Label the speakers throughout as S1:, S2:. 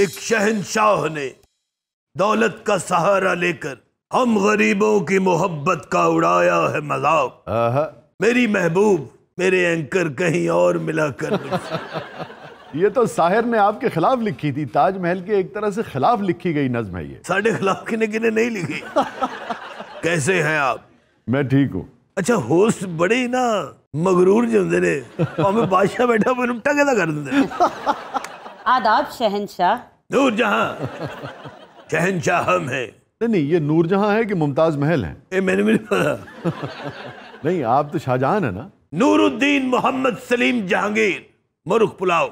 S1: एक शहनशाह ने दौलत का सहारा लेकर हम गरीबों की मोहब्बत का उड़ाया है मजाक मेरी महबूब मेरे
S2: एंकर कहीं और मिला कर ये तो साहिर ने आपके खिलाफ लिखी थी ताजमहल के एक तरह से खिलाफ लिखी गई नज्म है ये साढ़े खिलाफ की किने नहीं लिखी कैसे हैं आप मैं ठीक हूँ अच्छा होस्ट बड़े ना मगरूर
S1: जो तो हमें बादशाह बैठा कर
S3: आदाब शहनशाह
S1: नूर जहाँ शहनशाह हम हैं
S2: नहीं नहीं ये नूर जहाँ है कि मुमताज महल है ए, मैंने मैंने पता नहीं आप तो शाहजहां है ना
S1: नूरुद्दीन मोहम्मद सलीम जहांगीर मुरुख पुलाव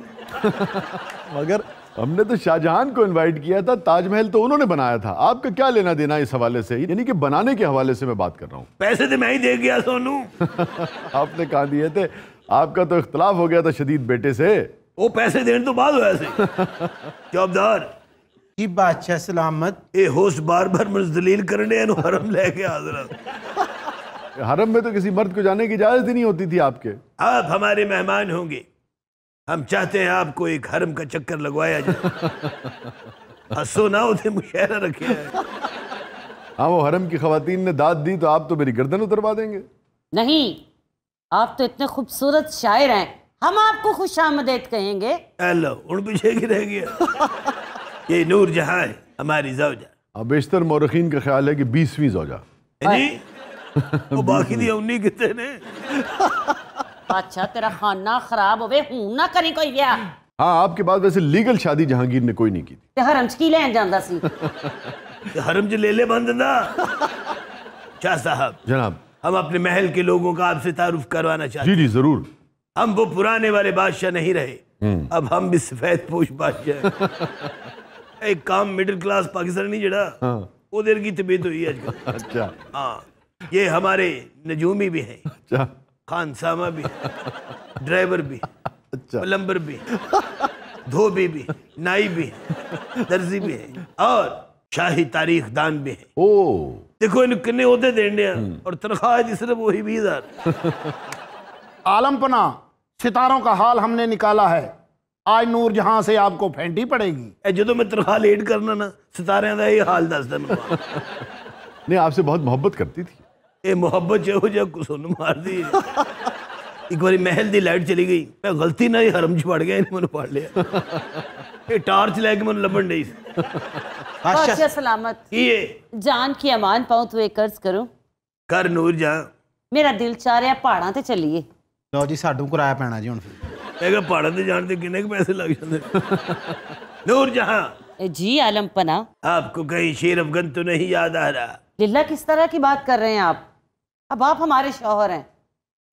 S2: मगर हमने तो शाहजहां को इनवाइट किया था ताजमहल तो उन्होंने बनाया था आपका क्या लेना देना इस हवाले से यानी कि बनाने के हवाले से मैं बात कर रहा हूँ
S1: पैसे तो मैं ही दे गया सोनू
S2: आपने कहा दिए थे आपका तो इख्तलाफ हो गया था शदीद बेटे से वो पैसे देने तो बाद
S1: जवाबदार बादशाह सलामत ये होश बार बार मुजदलील करने हरम
S2: लेके हाजरत हरम में तो किसी मर्द को जाने की इजाज़त ही नहीं होती थी आपके
S1: आप हमारे मेहमान होंगे हम चाहते हैं आपको एक हरम का चक्कर लगवाया जाए
S2: हंसो ना उसे मुशायरा रखे हाँ वो हरम की खातन ने दाद दी तो आप तो मेरी गर्दन उतरवा देंगे
S3: नहीं आप तो इतने खूबसूरत
S2: शायर हैं हम आपको खुश आमदेद कहेंगे हेलो उन पीछे की रह गया
S1: ये नूर जहां है हमारी जौजा
S2: अब बेशतर मोरखीन का ख्याल है कि बीसवीं जौजा वो बाकी दिया उन्नी
S1: कितने तो ने
S3: अच्छा तेरा खाना खराब होवे हूं ना करी कोई ब्याह
S2: हाँ आपके बाद वैसे लीगल शादी जहांगीर ने कोई नहीं की
S3: थी हरम की ले जांदा सी
S2: हरम च ले ले बंद ना
S1: शाह साहब जनाब हम अपने महल के लोगों का आपसे तारुफ करवाना चाहते हैं जी जी जरूर हम वो पुराने वाले बादशाह नहीं रहे हम्म। अब हम भी सफेद पोश बादशाह एक काम मिडिल क्लास पाकिस्तानी जड़ा हाँ। उधर की तबीयत हुई आजकल अच्छा हाँ ये हमारे नजूमी भी हैं अच्छा खान सामा भी ड्राइवर भी अच्छा प्लम्बर भी धोबी भी नाई भी दर्जी भी है और शाही तारीख दान भी है ओ देखो इन किन्ने देने हम्म। और तनख्वाह सिर्फ वही बीस हजार आलमपना सितारों का हाल हमने निकाला है आज नूर जहां से आपको फेंटी पड़ेगी जो तो मैं तनखा लेट करना ना सितारे का ही हाल दस दिन नहीं
S2: आपसे बहुत मोहब्बत करती थी
S1: ये मोहब्बत जो हो जाए कुछ मार दी एक बार महल की लाइट चली गई मैं गलती ना ही हरम च पड़ गया मैंने पढ़ लिया ये टॉर्च लैके मैं लभन डी
S3: सलामत ये जान की अमान पाऊ तो एक कर्ज करो कर नूर जा मेरा दिल चाह रहा पहाड़ा चलिए
S1: लो जी ਸਾਡੂ किराया पैना जी हूँ ਮੈਂ पढ़ने जाने ਤੇ ਜਾਣ ਤੇ ਕਿੰਨੇ ਕੁ ਪੈਸੇ ਲੱਗ जी आलम पना आपको कहीं शेर अफगन तो नहीं याद आ रहा लीला किस
S3: तरह की बात कर रहे हैं आप अब आप हमारे शौहर हैं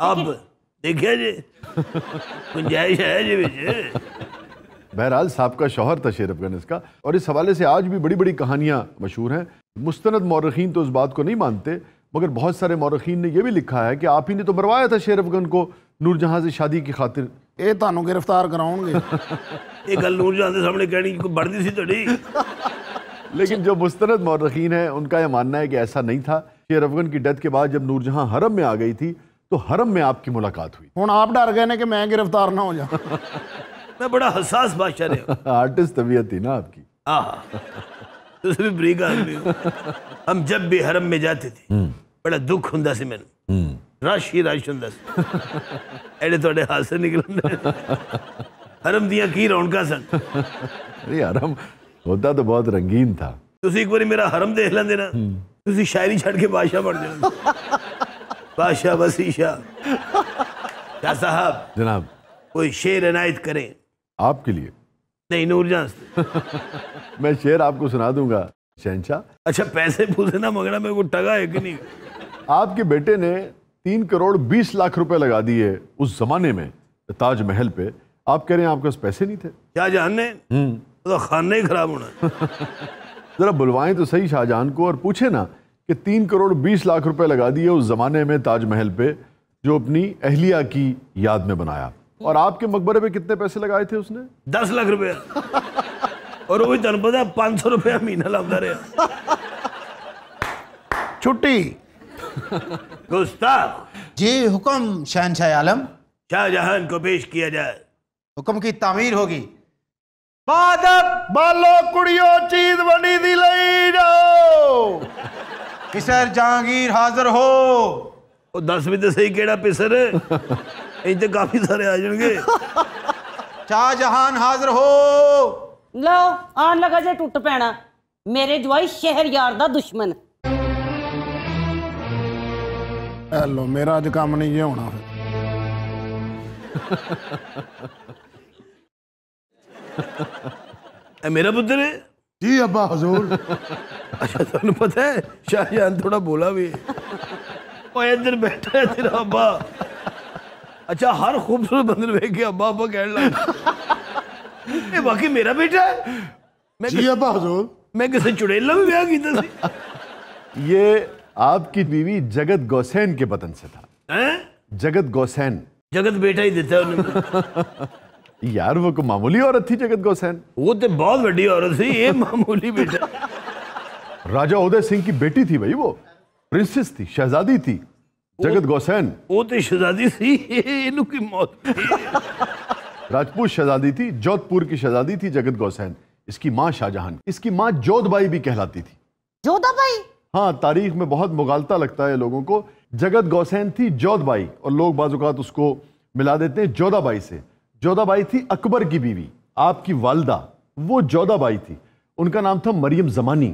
S1: अब देखिए जी गुंजाइश है जी
S2: बहरहाल साहब का शौहर था शेर अफगन इसका और इस हवाले से आज भी बड़ी बड़ी कहानियाँ मशहूर हैं मुस्तनद मौरखीन तो इस बात को नहीं मानते मगर बहुत सारे मौरखीन ने यह भी लिखा है कि आप ही ने तो मरवाया था शेर अफगन को नूरजहां से शादी की खातिर ये ਤੁਹਾਨੂੰ गिरफ्तार कराओगे
S1: ये गल नूरजहां ਦੇ ਸਾਹਮਣੇ ਕਹਿਣੀ ਕੋਈ ਬੜਦੀ ਸੀ
S2: लेकिन जो मुस्तरद मौरखीन है उनका यह मानना है कि ऐसा नहीं था शेर अफगन की डेथ के बाद जब नूरजहां हरम में आ गई थी तो हरम में आपकी मुलाकात हुई
S1: हूँ आप डर गए ना कि मैं गिरफ्तार ना हो जा मैं बड़ा हसास
S2: बादशाह रहा आर्टिस्ट तबीयत
S1: थी ना आपकी ਤੁਸੀਂ ਵੀ ਬਰੀਕ ਆਦਮੀ ਹੋ ਹਮ ਜਬ ਵੀ ਹਰਮ ਮੇ ਜਾਤੇ ਥੇ ਬੜਾ ਦੁੱਖ ਹੁੰਦਾ रश ਰਾਸ਼ੀ ਰਾਸ਼ਨ ਦੱਸ ਐਡੇ ਤੁਹਾਡੇ ਹਾਸੇ निकल हरम दिया की रौनक सन अरे
S2: हरम होता तो बहुत रंगीन था
S1: एक बार मेरा हरम देख लेंगे ना हम्म। तुम शायरी छड़ के बादशाह बन जाओ बादशाह ਬਾਦਸ਼ਾਹ ਵਸੀਸ਼ਾ ਦਾ ਸਾਹਿਬ जनाब कोई शेर इनायत करें आपके लिए नहीं नूरजान
S2: मैं शेर आपको सुना दूंगा शहनशाह अच्छा पैसे पूछे ना मंगना मेरे को टगा है कि नहीं आपके बेटे ने तीन करोड़ बीस लाख रुपए लगा दिए उस जमाने में ताजमहल पे आप कह रहे हैं आपके पास पैसे नहीं थे शाहजहां ने हम्म। तो, तो
S1: खाना ही खराब होना
S2: जरा बुलवाएं तो सही शाहजहां को और पूछे ना कि तीन करोड़ बीस लाख रुपए लगा दिए उस जमाने में ताजमहल पे जो अपनी अहलिया की याद में बनाया और आपके मकबरे पे कितने पैसे लगाए थे उसने दस लाख रुपया
S1: और वो भी पता पांच सौ रुपया महीना लगता रहा छुट्टी गुस्ताख जी हुक्म शहनशाह आलम शाहजहां को पेश किया जाए हुक्म की तामीर होगी बालो कुड़ियो चीज बनी दी लई जाओ पिसर जहांगीर हाजिर हो ਉਹ 10 ਵੀ ਤੇ ਸਹੀ ਕਿਹੜਾ ਪਿਸਰ ਇੱਥੇ ਕਾਫੀ ਸਾਰੇ ਆ ਜਾਣਗੇ
S3: ਚਾਹ ਜਹਾਨ ਹਾਜ਼ਰ ਹੋ ਲਓ ਆਣ ਲਗਾ ਜੇ ਟੁੱਟ ਪੈਣਾ ਮੇਰੇ ਜਵਾਈ ਸ਼ਹਿਰ ਯਾਰ ਦਾ ਦੁਸ਼ਮਣ
S1: हेलो मेरा ਮੇਰਾ कम नहीं ਨਹੀਂ होना फिर मेरा पुत्र ਮੇਰਾ जी अब्बा हजूर अच्छा तुम पता है शाहजहान थोड़ा बोला भी इधर बैठा है तेरा अबा अच्छा हर खूबसूरत बंदर देख के अबा अबा कह लगा ये बाकी मेरा बेटा है मैं जी अबा हजूर मैं किसी चुड़ेला भी ब्याह
S2: किया ये आपकी बीवी जगत गौसेन के बतन से था जगत गौसेन
S1: जगत बेटा ही देता है
S2: यार वो को मामूली औरत थी जगत गौसेन वो तो बहुत बड़ी औरत थी ये मामूली बेटा राजा उदय सिंह की बेटी थी भाई वो प्रिंसेस थी शहजादी थी जगत गौसेन
S1: वो तो शहजादी थी इनु की
S2: मौत राजपूत शहजादी थी जोधपुर की शहजादी थी जगत गौसेन इसकी माँ शाहजहां इसकी माँ जोधबाई भी कहलाती थी जोधाबाई हाँ तारीख में बहुत मुगालता लगता है लोगों को जगत गौसैन थी बाई और लोग बाजुकात उसको मिला देते हैं जोधाबाई से जोधाबाई थी अकबर की बीवी आपकी वालदा वो जोधाबाई थी उनका नाम था मरियम जमानी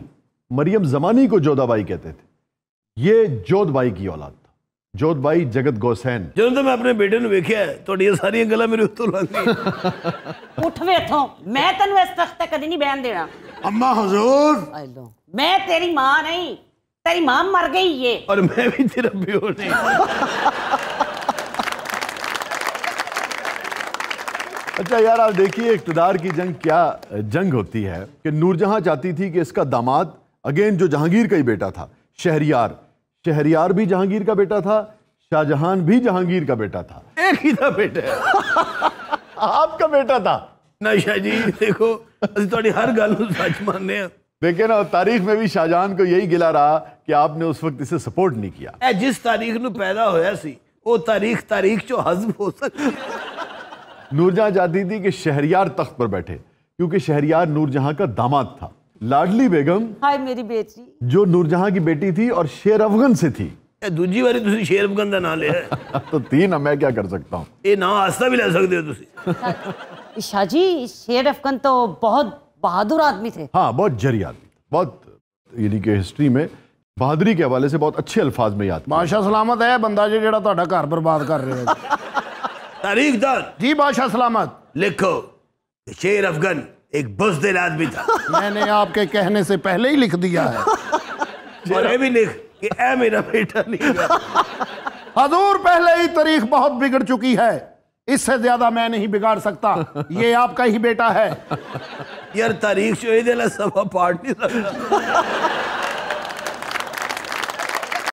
S2: मरियम जमानी को जोधाबाई कहते थे ये जोधबाई की औलाद था जोधबाई जगत गौसैन जो तो मैं अपने बेटे ने ਵੇਖਿਆ ਤੁਹਾਡੀਆਂ ਸਾਰੀਆਂ ਗੱਲਾਂ ਮੇਰੇ ਉੱਤੋਂ ਲੰਘੀਆਂ
S3: ਉੱਠ ਵੇ ਇੱਥੋਂ ਮੈਂ ਤੈਨੂੰ ਇਸ ਤਖਤ ਤੇ ਕਦੀ ਨਹੀਂ ਬਹਿਣ ਦੇਣਾ ਅੰਮਾ तेरी माम मर गई
S1: ये और मैं भी तेरा प्योर नहीं
S2: अच्छा यार आप देखिए इकतदार की जंग क्या जंग होती है कि नूरजहां चाहती थी कि इसका दामाद अगेन जो जहांगीर का ही बेटा था शहरियार शहरियार भी जहांगीर का बेटा था शाहजहां भी जहांगीर का बेटा था
S1: एक ही था बेटे आपका बेटा था नहीं शाह जी देखो अभी थोड़ी तो
S2: हर गल सच मानने हैं देखिए ना तारीख में भी शाहजहान को यही गिला रहा कि आपने उस वक्त इसे सपोर्ट नहीं किया
S1: ए, जिस तारीख में पैदा होया सी वो तारीख तारीख जो हजम हो
S2: सक नूरजहां चाहती थी कि शहरियार तख्त पर बैठे क्योंकि शहरियार नूरजहां का दामाद था लाडली बेगम
S3: हाय मेरी बेटी
S2: जो नूरजहां की बेटी थी और शेर अफगन से थी दूजी बारी ਵਾਰੀ शेर अफगन का तो ना ले तो तीन अब मैं क्या कर सकता हूँ ये ਨਾਂ आस्था भी ले सकते हो ਤੁਸੀਂ
S3: ईशा जी शेर अफगन तो बहुत
S1: बहादुर आदमी थे
S2: हाँ बहुत जरी आदमी बहुत यानी कि हिस्ट्री में बहादुरी के हवाले से बहुत अच्छे अल्फाज में याद
S1: बादशाह सलामत है बंदा जी जरा घर बर्बाद कर रहे हैं तारीख दर जी बादशाह सलामत लिखो शेर अफगन एक बुजदिल आदमी था मैंने आपके कहने से पहले ही लिख दिया है और ये भी लिख कि ए मेरा बेटा नहीं हजूर पहले ही तारीख बहुत बिगड़ चुकी है इससे ज्यादा मैं नहीं बिगाड़ सकता ये आपका ही बेटा है यार तारीख शोहिद पार्टी